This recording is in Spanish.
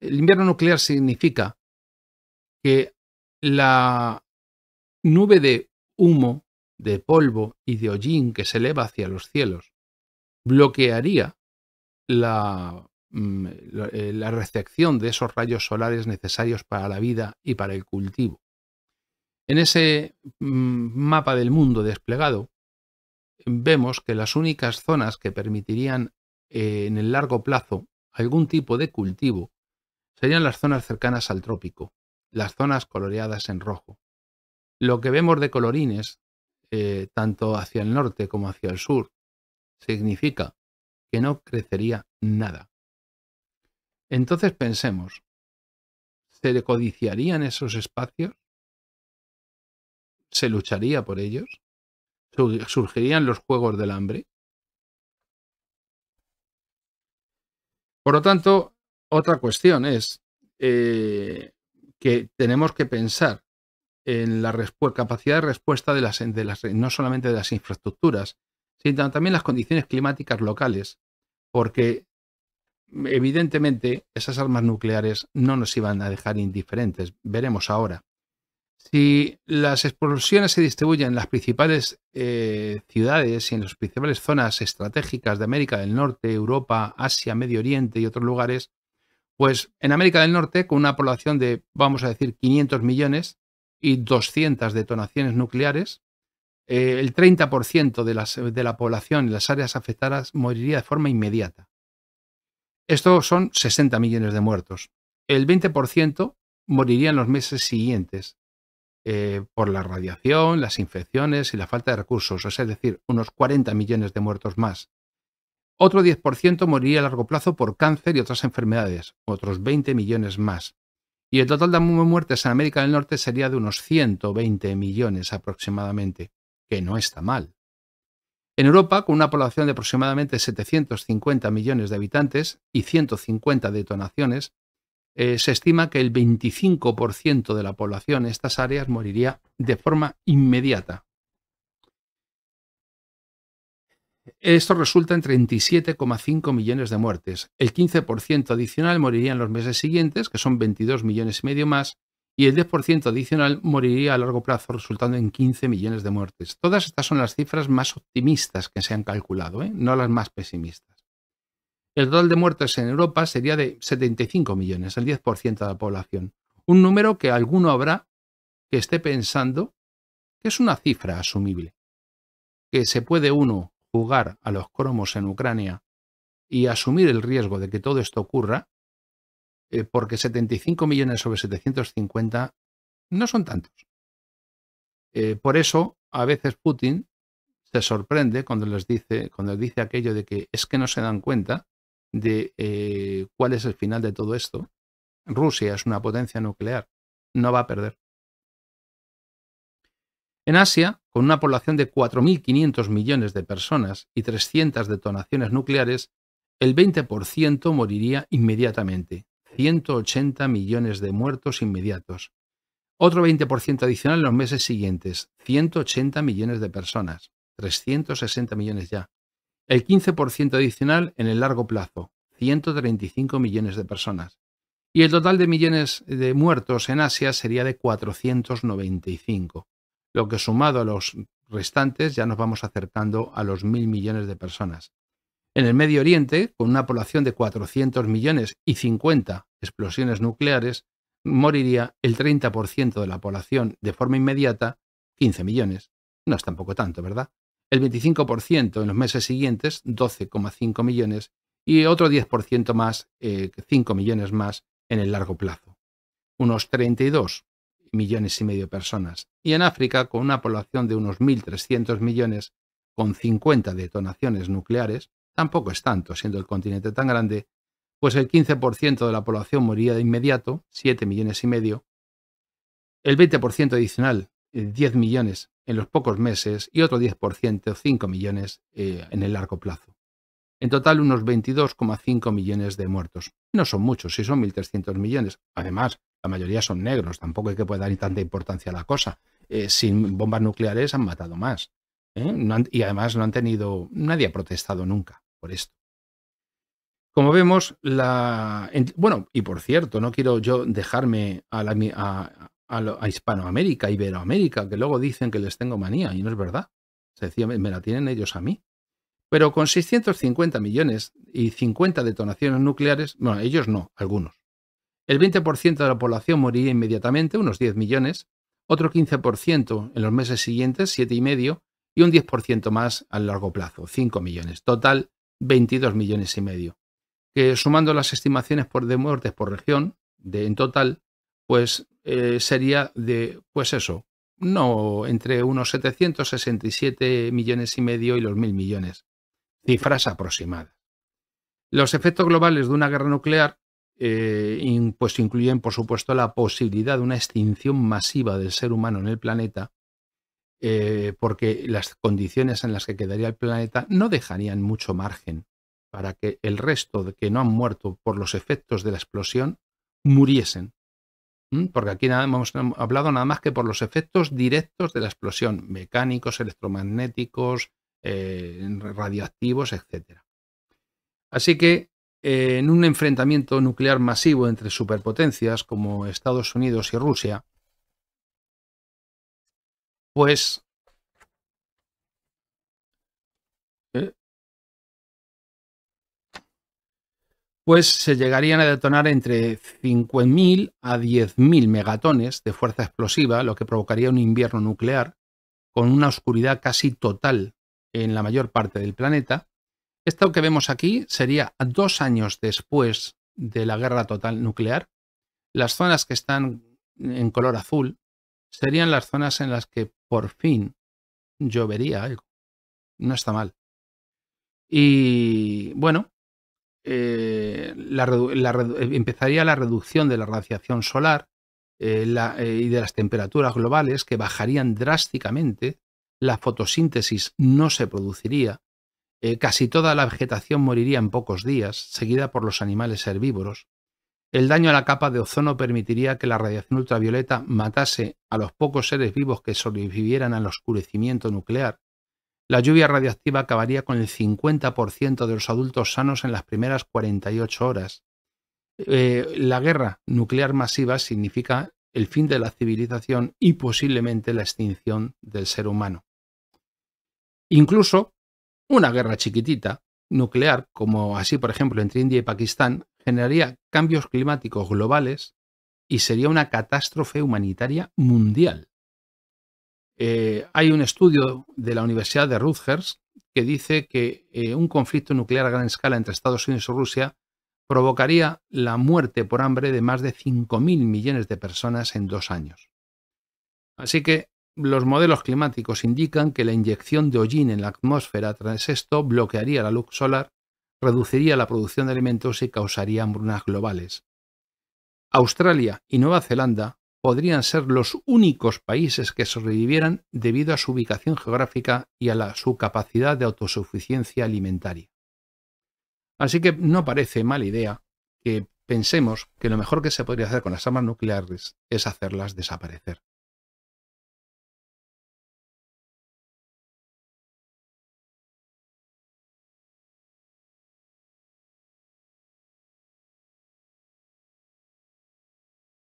El invierno nuclear significa que la nube de humo, de polvo y de hollín que se eleva hacia los cielos bloquearía la, mm, eh, recepción de esos rayos solares necesarios para la vida y para el cultivo. En ese mm, mapa del mundo desplegado, vemos que las únicas zonas que permitirían eh, en el largo plazo algún tipo de cultivo serían las zonas cercanas al trópico, las zonas coloreadas en rojo. Lo que vemos de colorines, eh, tanto hacia el norte como hacia el sur, significa que no crecería nada. Entonces pensemos, ¿se codiciarían esos espacios? ¿Se lucharía por ellos? ¿Surgirían los juegos del hambre? Por lo tanto, otra cuestión es eh, que tenemos que pensar en la capacidad de respuesta de las, no solamente de las infraestructuras, sino también las condiciones climáticas locales, porque mm, evidentemente esas armas nucleares no nos iban a dejar indiferentes. Veremos ahora. Si las explosiones se distribuyen en las principales eh, ciudades y en las principales zonas estratégicas de América del Norte, Europa, Asia, Medio Oriente y otros lugares, pues en América del Norte, con una población de, vamos a decir, 500 millones y 200 detonaciones nucleares, eh, el 30% de, de la población en las áreas afectadas moriría de forma inmediata. Esto son 60 millones de muertos. El 20% moriría en los meses siguientes eh, por la radiación, las infecciones y la falta de recursos, es decir, unos 40 millones de muertos más. Otro 10% moriría a largo plazo por cáncer y otras enfermedades, otros 20 millones más. Y el total de muertes en América del Norte sería de unos 120 millones aproximadamente, que no está mal. En Europa, con una población de aproximadamente 750 millones de habitantes y 150 detonaciones, eh, se estima que el 25% de la población en estas áreas moriría de forma inmediata, Esto resulta en 37,5 millones de muertes. El 15% adicional moriría en los meses siguientes, que son 22 millones y medio más, y el 10% adicional moriría a largo plazo, resultando en 15 millones de muertes. Todas estas son las cifras más optimistas que se han calculado, ¿eh? no las más pesimistas. El total de muertes en Europa sería de 75 millones, el 10% de la población. Un número que alguno habrá que esté pensando que es una cifra asumible, que se puede uno jugar a los cromos en Ucrania y asumir el riesgo de que todo esto ocurra, eh, porque 75 millones sobre 750 no son tantos. Eh, por eso, a veces Putin se sorprende cuando les dice, cuando les dice aquello de que es que no se dan cuenta de eh, cuál es el final de todo esto. Rusia es una potencia nuclear, no va a perder. En Asia, con una población de 4.500 millones de personas y 300 detonaciones nucleares, el 20% moriría inmediatamente, 180 millones de muertos inmediatos. Otro 20% adicional en los meses siguientes, 180 millones de personas, 360 millones ya. El 15% adicional en el largo plazo, 135 millones de personas. Y el total de millones de muertos en Asia sería de 495 lo que sumado a los restantes ya nos vamos acercando a los mil millones de personas. En el Medio Oriente, con una población de 400 millones y 50 explosiones nucleares, moriría el 30% de la población de forma inmediata, 15 millones. No es tampoco tanto, ¿verdad? El 25% en los meses siguientes, 12,5 millones, y otro 10% más, 5 eh, millones más en el largo plazo. Unos 32 millones y medio de personas, y en África, con una población de unos 1.300 millones, con 50 detonaciones nucleares, tampoco es tanto, siendo el continente tan grande, pues el 15% de la población moría de inmediato, 7 millones y medio, el 20% adicional, 10 eh, millones en los pocos meses y otro 10%, 5 millones eh, en el largo plazo. En total, unos 22,5 millones de muertos. No son muchos, si son 1.300 millones. Además, la mayoría son negros, tampoco hay que dar tanta importancia a la cosa. Eh, sin bombas nucleares han matado más. ¿eh? y además no han tenido, nadie ha protestado nunca por esto. Como vemos, la... Bueno, y por cierto, no quiero yo dejarme a, la, a, a, Hispanoamérica, Iberoamérica, que luego dicen que les tengo manía, y no es verdad. Se decía, me la tienen ellos a mí. Pero con 650 millones y 50 detonaciones nucleares, bueno, ellos no, algunos, el 20% de la población moriría inmediatamente, unos 10 millones, otro 15% en los meses siguientes, 7,5, y un 10% más a largo plazo, 5 millones. Total, 22 millones y medio. Que sumando las estimaciones por de muertes por región, en total, pues eh, sería de, pues eso, no entre unos 767 millones y medio y los 1.000 millones. Cifras aproximadas. Los efectos globales de una guerra nuclear eh, pues incluyen, por supuesto, la posibilidad de una extinción masiva del ser humano en el planeta, eh, porque las condiciones en las que quedaría el planeta no dejarían mucho margen para que el resto de que no han muerto por los efectos de la explosión muriesen. ¿Mm? Porque aquí nada, hemos hablado nada más que por los efectos directos de la explosión, mecánicos, electromagnéticos, eh, radioactivos, etc. Así que en un enfrentamiento nuclear masivo entre superpotencias como Estados Unidos y Rusia, pues eh, pues se llegarían a detonar entre 5.000 a 10.000 megatones de fuerza explosiva, lo que provocaría un invierno nuclear, con una oscuridad casi total en la mayor parte del planeta, esto que vemos aquí sería dos años después de la guerra total nuclear. Las zonas que están en color azul serían las zonas en las que por fin llovería No está mal. Y bueno, eh, eh, empezaría la reducción de la radiación solar eh, y de las temperaturas globales que bajarían drásticamente, la fotosíntesis no se produciría, eh, casi toda la vegetación moriría en pocos días, seguida por los animales herbívoros. El daño a la capa de ozono permitiría que la radiación ultravioleta matase a los pocos seres vivos que sobrevivieran al oscurecimiento nuclear. La lluvia radiactiva acabaría con el 50% de los adultos sanos en las primeras 48 horas. Eh, la guerra nuclear masiva significa el fin de la civilización y posiblemente la extinción del ser humano. Incluso una guerra chiquitita, nuclear, como así por ejemplo entre India y Pakistán, generaría cambios climáticos globales y sería una catástrofe humanitaria mundial. Eh, hay un estudio de la Universidad de Rutgers que dice que eh, un conflicto nuclear a gran escala entre Estados Unidos y Rusia provocaría la muerte por hambre de más de 5.000 millones de personas en dos años. Así que los modelos climáticos indican que la inyección de hollín en la atmósfera tras esto bloquearía la luz solar, reduciría la producción de alimentos y causaría hambrunas globales. Australia y Nueva Zelanda podrían ser los únicos países que sobrevivieran debido a su ubicación geográfica y a su capacidad de autosuficiencia alimentaria. Así que no parece mala idea que pensemos que lo mejor que se podría hacer con las armas nucleares es hacerlas desaparecer.